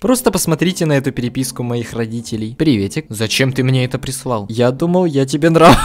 Просто посмотрите на эту переписку моих родителей. Приветик. Зачем ты мне это прислал? Я думал, я тебе нравлюсь.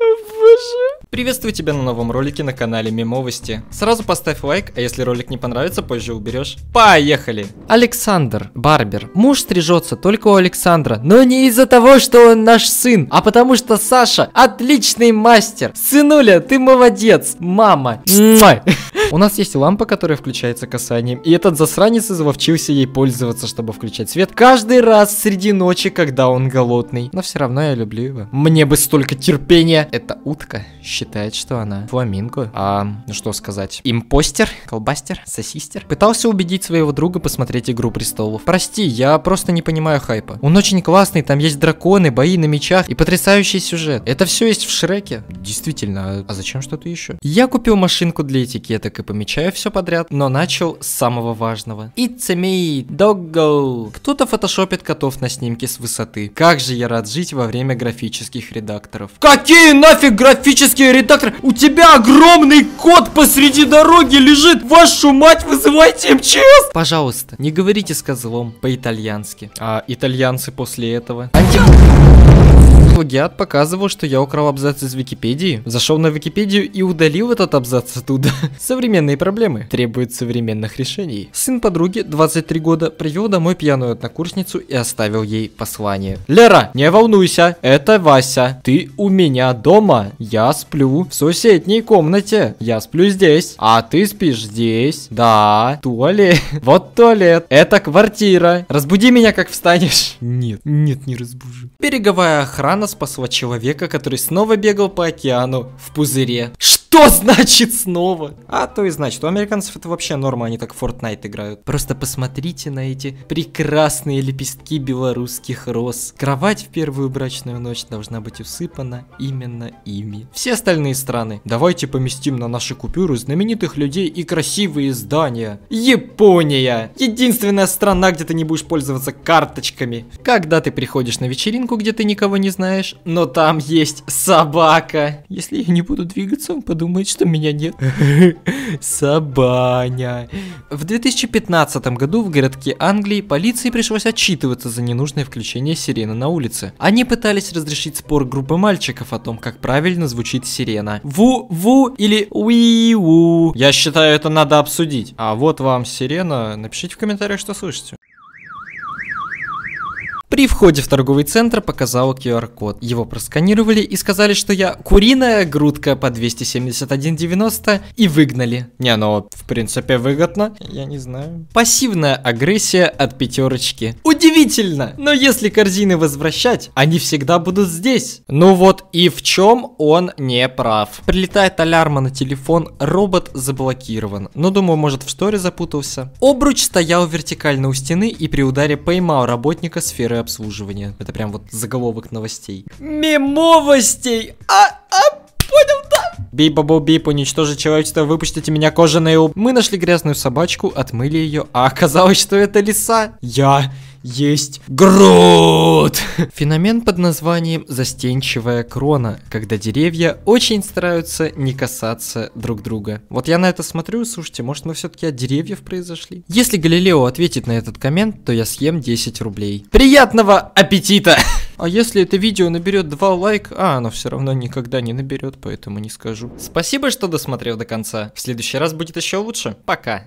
Боже. Приветствую тебя на новом ролике на канале Мемовости. Сразу поставь лайк, а если ролик не понравится, позже уберешь. Поехали! Александр, Барбер. Муж стрижется только у Александра, но не из-за того, что он наш сын, а потому что Саша отличный мастер. Сынуля, ты молодец, мама. Муа. У нас есть лампа, которая включается касанием, и этот засранец изловчился ей пользоваться, чтобы включать свет каждый раз среди ночи, когда он голодный. Но все равно я люблю его. Мне бы столько терпения. Эта утка считает, что она фламинго. А, ну что сказать, импостер, колбастер, сосистер. Пытался убедить своего друга посмотреть Игру Престолов. Прости, я просто не понимаю хайпа. Он очень классный, там есть драконы, бои на мечах и потрясающий сюжет. Это все есть в Шреке. Действительно, а зачем что-то еще? Я купил машинку для этикета так и помечаю все подряд, но начал с самого важного. It's me, doggo! Кто-то фотошопит котов на снимке с высоты. Как же я рад жить во время графических редакторов. Какие нафиг графические редакторы? У тебя огромный кот посреди дороги лежит! Вашу мать, вызывайте МЧС! Пожалуйста, не говорите с козлом по-итальянски. А итальянцы после этого... Анти... Плагиат показывал, что я украл абзац из Википедии, зашел на Википедию и удалил этот абзац оттуда. Современные проблемы требуют современных решений. Сын подруги, 23 года, привел домой пьяную однокурсницу и оставил ей послание. Лера, не волнуйся, это Вася. Ты у меня дома. Я сплю в соседней комнате. Я сплю здесь. А ты спишь здесь. Да, туалет. Вот туалет. Это квартира. Разбуди меня, как встанешь. Нет, нет, не разбужу. Береговая охрана спасла человека, который снова бегал по океану в пузыре. Что значит снова? А то и значит, у американцев это вообще норма, они так Fortnite играют. Просто посмотрите на эти прекрасные лепестки белорусских роз. Кровать в первую брачную ночь должна быть усыпана именно ими. Все остальные страны, давайте поместим на наши купюры знаменитых людей и красивые здания. Япония! Единственная страна, где ты не будешь пользоваться карточками. Когда ты приходишь на вечеринку, где ты никого не знаешь, но там есть собака. Если я не буду двигаться, он под подумает, что меня нет. Сабаня. В 2015 году в городке Англии полиции пришлось отчитываться за ненужное включение сирены на улице. Они пытались разрешить спор группы мальчиков о том, как правильно звучит сирена. Ву-ву или уи-у. Я считаю, это надо обсудить. А вот вам сирена. Напишите в комментариях, что слышите. При входе в торговый центр показала QR-код. Его просканировали и сказали, что я куриная грудка по 271.90 и выгнали. Не, ну, в принципе, выгодно. Я не знаю. Пассивная агрессия от пятерочки. Удивительно! Но если корзины возвращать, они всегда будут здесь. Ну вот и в чем он не прав. Прилетает алярма на телефон, робот заблокирован. Но ну, думаю, может в шторе запутался. Обруч стоял вертикально у стены и при ударе поймал работника сферы обслуживания. Это прям вот заголовок новостей. Мимовостей! А, а, понял, да? Бей, бабо, бип, уничтожи человечество, выпустите меня кожаные уб... Мы нашли грязную собачку, отмыли ее, а оказалось, что это лиса. Я есть груд! Феномен под названием застенчивая крона, когда деревья очень стараются не касаться друг друга. Вот я на это смотрю, слушайте, может мы все-таки от деревьев произошли? Если Галилео ответит на этот коммент, то я съем 10 рублей. Приятного аппетита! А если это видео наберет 2 лайка, а оно все равно никогда не наберет, поэтому не скажу. Спасибо, что досмотрел до конца. В следующий раз будет еще лучше. Пока.